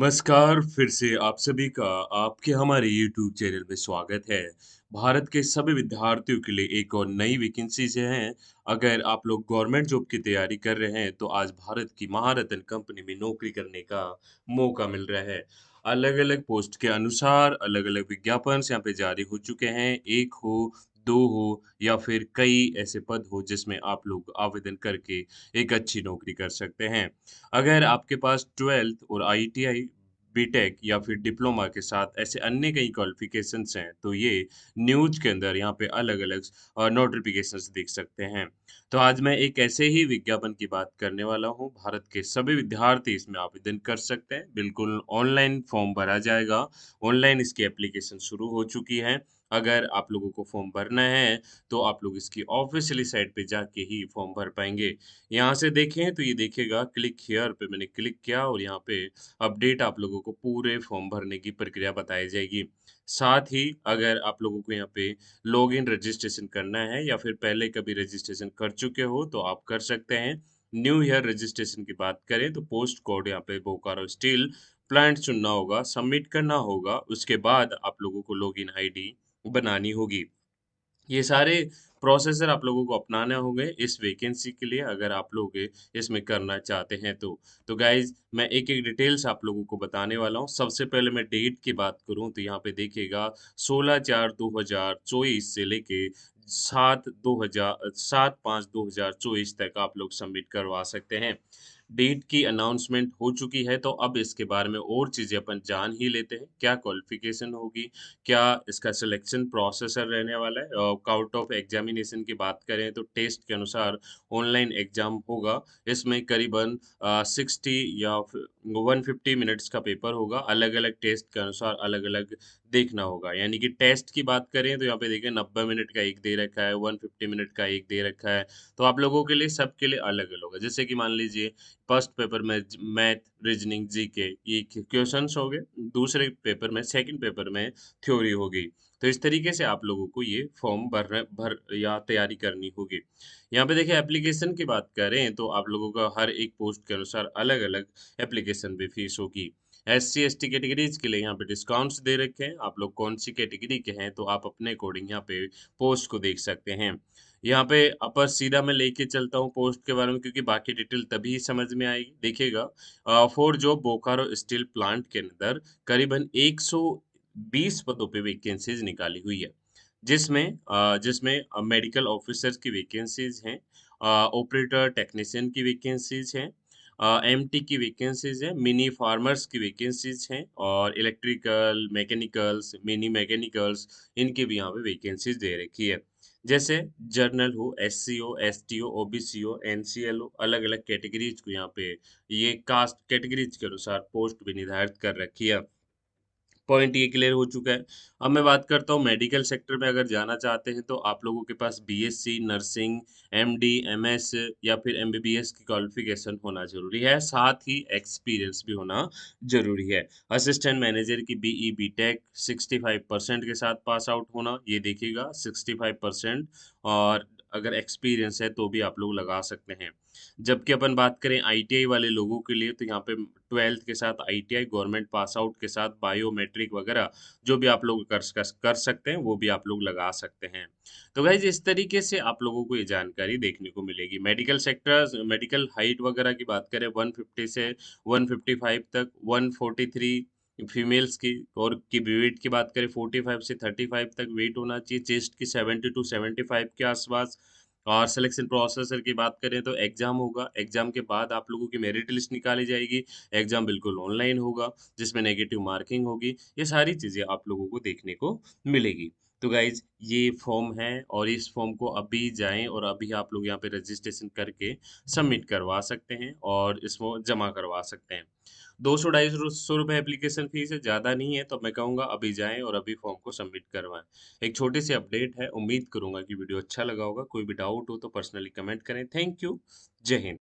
नमस्कार फिर से आप सभी का आपके हमारे यूट्यूब चैनल में स्वागत है भारत के सभी विद्यार्थियों के लिए एक और नई वैकेंसीज हैं अगर आप लोग गवर्नमेंट जॉब की तैयारी कर रहे हैं तो आज भारत की महारत्न कंपनी में नौकरी करने का मौका मिल रहा है अलग अलग पोस्ट के अनुसार अलग अलग विज्ञापन यहाँ पे जारी हो चुके हैं एक हो दो हो या फिर कई ऐसे पद हो जिसमें आप लोग आवेदन करके एक अच्छी नौकरी कर सकते हैं अगर आपके पास ट्वेल्थ और आई बीटेक या फिर डिप्लोमा के साथ ऐसे अन्य कई क्वालिफिकेशंस हैं तो ये न्यूज के अंदर यहाँ पे अलग अलग नोटिफिकेशंस देख सकते हैं तो आज मैं एक ऐसे ही विज्ञापन की बात करने वाला हूँ भारत के सभी विद्यार्थी इसमें आवेदन कर सकते हैं बिल्कुल ऑनलाइन फॉर्म भरा जाएगा ऑनलाइन इसकी एप्लीकेशन शुरू हो चुकी है अगर आप लोगों को फॉर्म भरना है तो आप लोग इसकी ऑफिशियली साइट पे जाके ही फॉर्म भर पाएंगे यहाँ से देखें तो ये देखिएगा क्लिक हेयर पे मैंने क्लिक किया और यहाँ पे अपडेट आप लोगों को पूरे फॉर्म भरने की प्रक्रिया बताई जाएगी साथ ही अगर आप लोगों को यहाँ पे लॉग इन रजिस्ट्रेशन करना है या फिर पहले कभी रजिस्ट्रेशन कर चुके हो तो आप कर सकते हैं न्यू ईयर रजिस्ट्रेशन की बात करें तो पोस्ट कोड यहाँ पे बोकारो स्टील प्लांट चुनना होगा सबमिट करना होगा उसके बाद आप लोगों को लॉग इन आई बनानी होगी ये सारे प्रोसेसर आप लोगों को अपनाना होंगे इस वैकेंसी के लिए अगर आप लोग इसमें करना चाहते हैं तो तो गाइज मैं एक एक डिटेल्स आप लोगों को बताने वाला हूँ सबसे पहले मैं डेट की बात करूँ तो यहाँ पे देखिएगा 16 चार दो हजार चौबीस से लेके सात दो हजार सात पाँच दो हजार चौबीस तक आप लोग सबमिट करवा सकते हैं डेट की अनाउंसमेंट हो चुकी है तो अब इसके बारे में और चीज़ें अपन जान ही लेते हैं क्या क्वालिफिकेशन होगी क्या इसका सिलेक्शन प्रोसेसर रहने वाला है आउट ऑफ एग्जामिनेशन की बात करें तो टेस्ट के अनुसार ऑनलाइन एग्जाम होगा इसमें करीबन सिक्सटी या वन फिफ्टी मिनट्स का पेपर होगा अलग अलग टेस्ट के अनुसार अलग अलग देखना होगा यानी कि टेस्ट की बात करें तो यहाँ पे देखें 90 मिनट का एक दे रखा है 150 मिनट का एक दे रखा है तो आप लोगों के लिए सबके लिए अलग अलग होगा जैसे कि मान लीजिए फर्स्ट पेपर में मैथ रीजनिंग जी ये क्वेश्चन हो गए दूसरे पेपर में सेकेंड पेपर में थ्योरी होगी तो इस तरीके से आप लोगों को ये फॉर्म भर भर या तैयारी करनी होगी यहाँ पे देखिए एप्लीकेशन की बात करें तो आप लोगों का हर एक पोस्ट के अनुसार अलग अलग एप्लीकेशन पे फीस होगी S C S T categories के लिए यहाँ पे डिस्काउंट्स दे रखे हैं आप लोग कौन सी कैटेगरी के हैं तो आप अपने अकॉर्डिंग यहाँ पे पोस्ट को देख सकते हैं यहाँ पे अपर सीधा मैं लेके चलता हूँ पोस्ट के बारे में क्योंकि बाकी डिटेल तभी समझ में आएगी देखिएगा for job Bokaro steel plant के अंदर करीबन सौ बीस पदों पर वैकेंसीज निकाली हुई है जिसमें जिसमें मेडिकल ऑफिसर्स की वैकेंसीज हैं ऑपरेटर टेक्नीशियन की वैकेंसीज हैं एम टी की वैकेंसीज हैं मिनी फार्मर्स की वैकेंसीज हैं और इलेक्ट्रिकल मैकेनिकल्स मिनी मैकेनिकल्स इनकी भी यहाँ पे वैकेंसीज दे रखी है जैसे जर्नल हो S C or S T or O B C or N C L or अलग अलग कैटेगरीज को यहाँ पे ये कास्ट कैटेगरीज के अनुसार पोस्ट भी निर्धारित कर रखी है पॉइंट ये क्लियर हो चुका है अब मैं बात करता हूँ मेडिकल सेक्टर में अगर जाना चाहते हैं तो आप लोगों के पास बीएससी नर्सिंग एमडी एमएस या फिर एमबीबीएस की क्वालिफिकेशन होना जरूरी है साथ ही एक्सपीरियंस भी होना जरूरी है असिस्टेंट मैनेजर की बीई बी टेक परसेंट के साथ पास आउट होना ये देखिएगा सिक्सटी परसेंट और अगर एक्सपीरियंस है तो भी आप लोग लगा सकते हैं जबकि अपन बात करें आईटीआई वाले लोगों के लिए तो यहाँ पे ट्वेल्थ के साथ आईटीआई गवर्नमेंट पास आउट के साथ बायोमेट्रिक वगैरह जो भी आप लोग कर कर सकते हैं वो भी आप लोग लगा सकते हैं तो भाई इस तरीके से आप लोगों को ये जानकारी देखने को मिलेगी मेडिकल सेक्टर मेडिकल हाइट वगैरह की बात करें वन से वन तक वन फीमेल्स की और की वेट की बात करें 45 से 35 तक वेट होना चाहिए चेस्ट की 70 टू 75 के आसपास और सिलेक्शन प्रोसेसर की बात करें तो एग्ज़ाम होगा एग्ज़ाम के बाद आप लोगों की मेरिट लिस्ट निकाली जाएगी एग्ज़ाम बिल्कुल ऑनलाइन होगा जिसमें नेगेटिव मार्किंग होगी ये सारी चीज़ें आप लोगों को देखने को मिलेगी तो गाइज ये फॉर्म है और इस फॉर्म को अभी जाएं और अभी आप लोग यहाँ पे रजिस्ट्रेशन करके सबमिट करवा सकते हैं और इसमें जमा करवा सकते हैं दो सौ ढाई सौ रुपये एप्लीकेशन फीस है ज़्यादा नहीं है तो मैं कहूँगा अभी जाएं और अभी फॉर्म को सबमिट करवाएं एक छोटी सी अपडेट है उम्मीद करूँगा कि वीडियो अच्छा लगा होगा कोई भी डाउट हो तो पर्सनली कमेंट करें थैंक यू जय हिंद